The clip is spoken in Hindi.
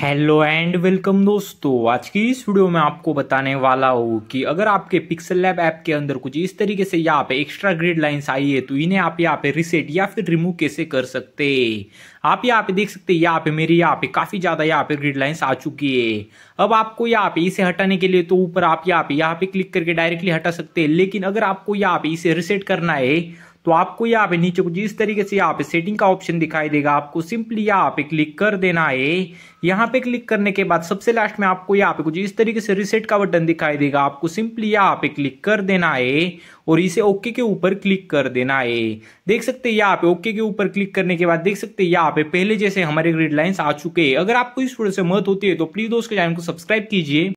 हेलो एंड वेलकम दोस्तों आज की इस वीडियो में आपको बताने वाला हूँ कि अगर आपके पिक्सल लैब ऐप के अंदर कुछ इस तरीके से यहाँ पे एक्स्ट्रा ग्रिड लाइंस आई है तो इन्हें आप यहाँ पे रिसेट या फिर रिमूव कैसे कर सकते आप यहाँ पे देख सकते हैं यहाँ पे मेरी यहाँ पे काफ़ी ज़्यादा यहाँ पे ग्रिड लाइन्स आ चुकी है अब आपको यहाँ पे इसे हटाने के लिए तो ऊपर आप यहाँ पे यहाँ पे क्लिक करके डायरेक्टली हटा सकते हैं लेकिन अगर आपको यहाँ पे इसे रिसेट करना है तो आपको यहाँ पे नीचे कुछ इस तरीके से यहाँ पे सेटिंग का ऑप्शन दिखाई देगा आपको सिंपली यहाँ पे क्लिक कर देना है यहाँ पे क्लिक करने के बाद सबसे लास्ट में आपको यहाँ पे कुछ इस तरीके से रिसेट का बटन दिखाई देगा आपको सिंपली यहाँ पे क्लिक कर देना है और इसे ओके के ऊपर क्लिक कर देना है देख सकते हैं यहाँ पे ओके के ऊपर क्लिक करने के बाद देख सकते हैं यहाँ पे पहले जैसे हमारे ग्रिड लाइन्स आ चुके हैं अगर आपको इस वीडियो से मत होती है तो प्लीज दोस्त चैनल को सब्सक्राइब कीजिए